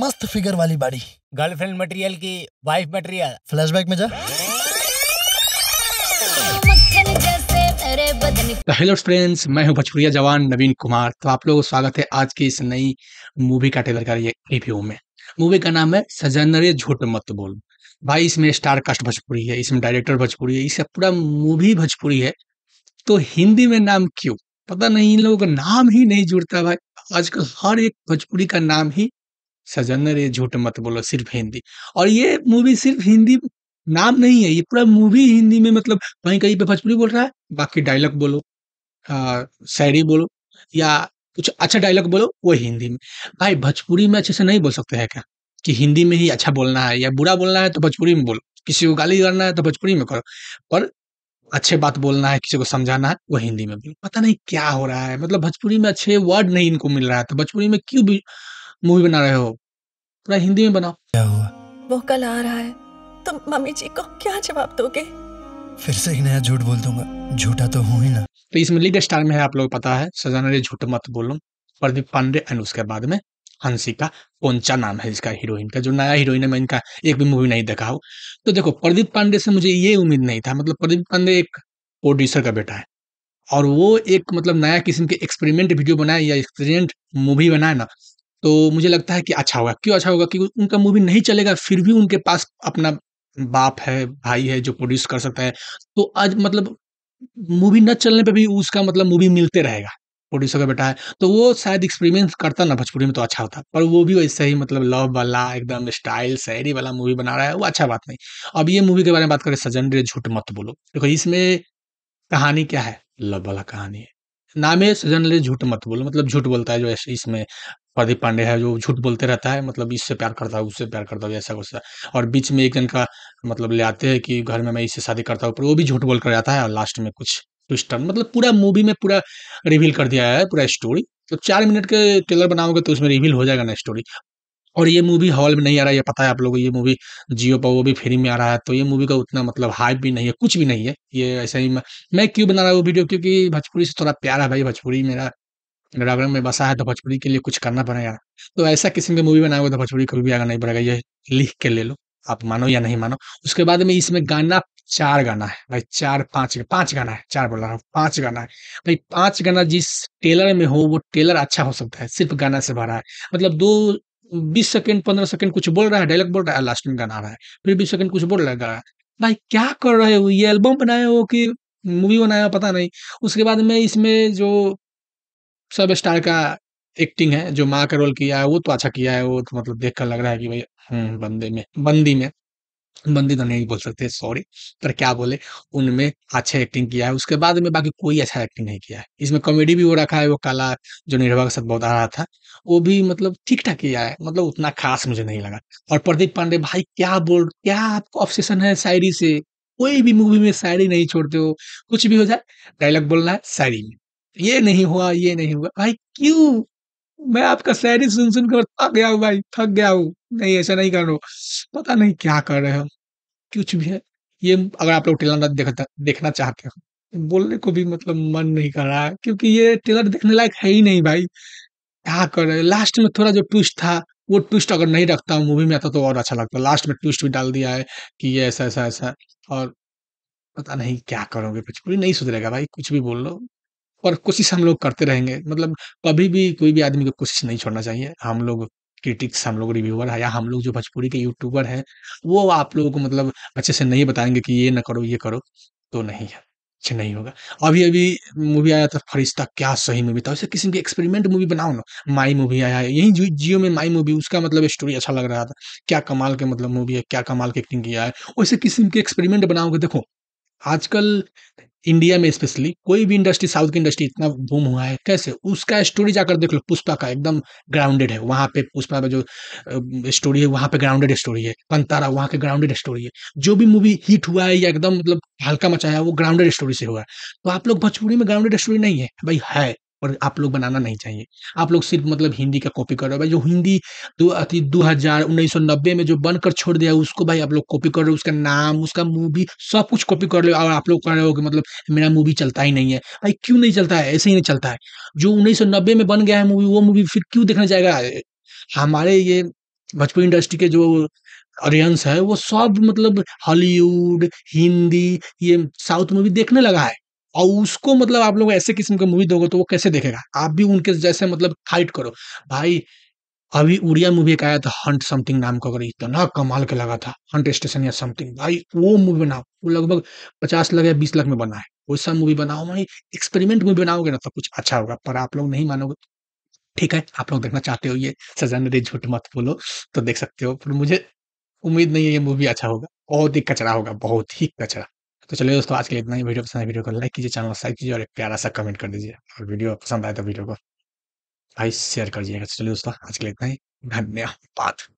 मस्त फिगर वाली body girlfriend material की वाइफ मटेरियल फ्लैशबैक में जा तो हेलो फ्रेंड्स मैं हूं भोजपुरिया जवान नवीन कुमार तो आप लोगों को स्वागत है आज की इस नई मूवी का ट्रेलर का रिव्यू में मूवी का नाम है सजनरे झूठ मत बोल भाई इसमें स्टार कास्ट भोजपुरी है इसमें डायरेक्टर भोजपुरी है इसका पूरा मूवी भोजपुरी है तो हिंदी में नाम क्यों पता नहीं इन लोगों का नाम ही नहीं जुड़ता भाई आजकल हर एक भोजपुरी का नाम ही सजन रे झूठ मत बोलो सिर्फ हिंदी और ये मूवी सिर्फ हिंदी नाम नहीं है ये पूरा मूवी हिंदी में मतलब कहीं कहीं पे भोजपुरी बोल रहा है बाकी डायलॉग बोलो शायरी बोलो या कुछ अच्छा डायलॉग बोलो वो हिंदी में भाई भोजपुरी में अच्छे से नहीं बोल सकते हैं क्या कि हिंदी में ही अच्छा बोलना है या बुरा बोलना है तो भोजपुरी में बोलो किसी को गाली करना है तो भोजपुरी में करो पर अच्छे बात बोलना है किसी को समझाना है वो हिंदी में बोलो पता नहीं क्या हो रहा है मतलब भोजपुरी में अच्छे वर्ड नहीं इनको मिल रहा है तो भोजपुरी में क्यों मूवी बना रहे हो थोड़ा हिंदी में बनाओ क्या हुआ वो कल आ रहा है तुम तो मम्मी जी को क्या जवाब दोगे फिर से ही नया झूठ बोल दूंगा झूठा तो हूँ ही ना तो इसमें लीड स्टार में है आप लोग पता है सजाना रे झूठ मत बोलो प्रदीप पांडे एंड उसके बाद में हंसिका पोंचा नाम है इसका हीरोइन का जो नया हीरोइन है मैं इनका एक भी मूवी नहीं देखा हो तो देखो प्रदीप पांडे से मुझे ये उम्मीद नहीं था मतलब प्रदीप पांडे एक प्रोड्यूसर का बेटा है और वो एक मतलब नया किस्म के एक्सपेरिमेंट वीडियो बनाए या एक्सपेरिमेंट मूवी बनाए ना तो मुझे लगता है कि अच्छा होगा क्यों अच्छा होगा क्योंकि उनका मूवी नहीं चलेगा फिर भी उनके पास अपना बाप है भाई है जो प्रोड्यूस कर सकता है तो आज मतलब मूवी न चलने पे भी उसका मतलब मूवी मिलते रहेगा प्रोड्यूसर का बेटा है तो वो शायद एक्सपेरिमेंट करता ना भोजपुरी में तो अच्छा होता पर वो भी वैसे ही मतलब लव वाला एकदम स्टाइल शहरी वाला मूवी बना रहा है वो अच्छा बात नहीं अब ये मूवी के बारे में बात करें सजन रे झूठ मत बोलो देखो इसमें कहानी क्या है लव वाला कहानी है नामे से जनरली झूठ मत बोलो मतलब झूठ बोलता है जो ऐसे इसमें प्रदीप पांडे है जो झूठ बोलते रहता है मतलब इससे प्यार करता हूँ उससे प्यार करता हूँ ऐसा वैसा और बीच में एक जन का मतलब ले आते हैं कि घर में मैं इससे शादी करता हूँ पर वो भी झूठ बोल कर जाता है और लास्ट में कुछ ट्विस्टर मतलब पूरा मूवी में पूरा रिवील कर दिया है पूरा स्टोरी तो चार मिनट के ट्रेलर बनाओगे तो उसमें रिवील हो जाएगा ना स्टोरी और ये मूवी हॉल में नहीं आ रहा है ये पता है आप लोगों को ये मूवी जियो पर वो भी फ्री में आ रहा है तो ये मूवी का उतना मतलब हाइप भी नहीं है कुछ भी नहीं है ये ऐसा ही मैं क्यों बना रहा हूँ वीडियो क्योंकि भोजपुरी से थोड़ा प्यारा है भाई भोजपुरी मेरा ड्राइवर में बसा है तो भोजपुरी के लिए कुछ करना पड़ेगा यार तो ऐसा किसी में मूवी बनाओगे तो भोजपुरी कभी भी आगे नहीं पड़ेगा ये लिख के ले लो आप मानो या नहीं मानो उसके बाद में इसमें गाना चार गाना है भाई चार पांच पांच गाना है चार बोल रहा हूँ पांच गाना है भाई पांच गाना जिस टेलर में हो वो टेलर अच्छा हो सकता है सिर्फ गाना से भरा है मतलब दो बीस सेकंड पंद्रह सेकंड कुछ बोल रहा है डायलॉग बोल रहा है लास्ट में गाना आ रहा है फिर बीस सेकंड कुछ बोल रहा है भाई क्या कर रहे हो ये एल्बम बनाए हो कि मूवी बनाया हो पता नहीं उसके बाद में इसमें जो सब स्टार का एक्टिंग है जो माँ का रोल किया है वो तो अच्छा किया है वो तो मतलब देख कर लग रहा है कि भाई हम्म, बंदे में बंदी में बंदी तो नहीं बोल सकते सॉरी पर क्या बोले उनमें अच्छा एक्टिंग किया है उसके बाद में बाकी कोई अच्छा एक्टिंग नहीं किया है इसमें कॉमेडी भी वो रखा है वो काला जो निर्भा के साथ बहुत आ रहा था वो भी मतलब ठीक ठाक किया है मतलब उतना खास मुझे नहीं लगा और प्रदीप पांडे भाई क्या बोल क्या आपको ऑब्सेशन है शायरी से कोई भी मूवी में शायरी नहीं छोड़ते हो कुछ भी हो जाए डायलॉग बोलना है शायरी में ये नहीं हुआ ये नहीं हुआ भाई क्यों मैं आपका शहरी सुन सुन कर थक गया हूँ भाई थक गया हूँ नहीं ऐसा नहीं कर रहा हूँ पता नहीं क्या कर रहे हो कुछ भी है ये अगर आप लोग टेलर देखना चाहते हो तो बोलने को भी मतलब मन नहीं कर रहा है क्योंकि ये टेलर देखने लायक है ही नहीं भाई क्या कर रहे लास्ट में थोड़ा जो ट्विस्ट था वो ट्विस्ट अगर नहीं रखता मूवी में आता तो और अच्छा लगता लास्ट में ट्विस्ट भी डाल दिया है कि ये ऐसा ऐसा ऐसा और पता नहीं क्या करोगे कुछ नहीं सुधरेगा भाई कुछ भी बोल लो और कोशिश हम लोग करते रहेंगे मतलब कभी भी कोई भी आदमी को कोशिश नहीं छोड़ना चाहिए हम लोग क्रिटिक्स हम लोग रिव्यूअर है या हम लोग जो भोजपुरी के यूट्यूबर हैं वो आप लोगों को मतलब अच्छे से नहीं बताएंगे कि ये ना करो ये करो तो नहीं है अच्छा नहीं होगा अभी अभी मूवी आया था फरिश्ता क्या सही मूवी था वैसे किसी भी एक्सपेरिमेंट मूवी बनाओ ना माई मूवी आया है यही जियो में माई मूवी उसका मतलब स्टोरी अच्छा लग रहा था क्या कमाल के मतलब मूवी है क्या कमाल की एक्टिंग किया है वैसे किसी के एक्सपेरिमेंट बनाओगे देखो आजकल इंडिया में स्पेशली कोई भी इंडस्ट्री साउथ की इंडस्ट्री इतना बूम हुआ है कैसे उसका स्टोरी जाकर देख लो पुष्पा का एकदम ग्राउंडेड है वहाँ पे पुष्पा का जो स्टोरी है वहाँ पे ग्राउंडेड स्टोरी है कंतारा वहाँ के ग्राउंडेड स्टोरी है जो भी मूवी हिट हुआ है या एकदम मतलब हल्का मचाया है वो ग्राउंडेड स्टोरी से हुआ है तो आप लोग भोजपुरी में ग्राउंडेड स्टोरी नहीं है भाई है पर आप लोग बनाना नहीं चाहिए आप लोग सिर्फ मतलब हिंदी का कॉपी कर रहे हो भाई जो हिंदी दो अति दो हज़ार उन्नीस सौ नब्बे में जो बनकर छोड़ दिया उसको भाई आप लोग कॉपी कर रहे हो उसका नाम उसका मूवी सब कुछ कॉपी कर रहे हो और आप लोग कह रहे हो कि मतलब मेरा मूवी चलता ही नहीं है भाई क्यों नहीं चलता है ऐसे ही नहीं चलता है जो उन्नीस सौ नब्बे में बन गया है मूवी वो मूवी फिर क्यों देखना जाएगा हमारे ये भोजपुरी इंडस्ट्री के जो ऑडियंस है वो सब मतलब हॉलीवुड हिंदी ये साउथ मूवी देखने लगा है और उसको मतलब आप लोग ऐसे किस्म का मूवी दोगे तो वो कैसे देखेगा आप भी उनके जैसे मतलब फाइट करो भाई अभी उड़िया मूवी एक आया था हंट समथिंग नाम का अगर इतना कमाल के लगा था हंट स्टेशन या समथिंग भाई वो मूवी बनाओ वो लगभग पचास लाख या बीस लाख में बना है वैसा मूवी बनाओ भाई एक्सपेरिमेंट मूवी बनाओगे ना तो कुछ अच्छा होगा पर आप लोग नहीं मानोगे ठीक है आप लोग देखना चाहते हो ये सजान रे झूठ मत बोलो तो देख सकते हो पर मुझे उम्मीद नहीं है ये मूवी अच्छा होगा बहुत ही कचरा होगा बहुत ही कचरा तो चलिए दोस्तों आज के लिए इतना ही वीडियो पसंद है वीडियो को लाइक कीजिए चैनल सब्सक्राइब कीजिए और एक प्यारा सा कमेंट कर दीजिए और वीडियो पसंद आए तो वीडियो को भाई शेयर कर दीजिएगा तो चलिए दोस्तों आज के लिए इतना ही धन्यवाद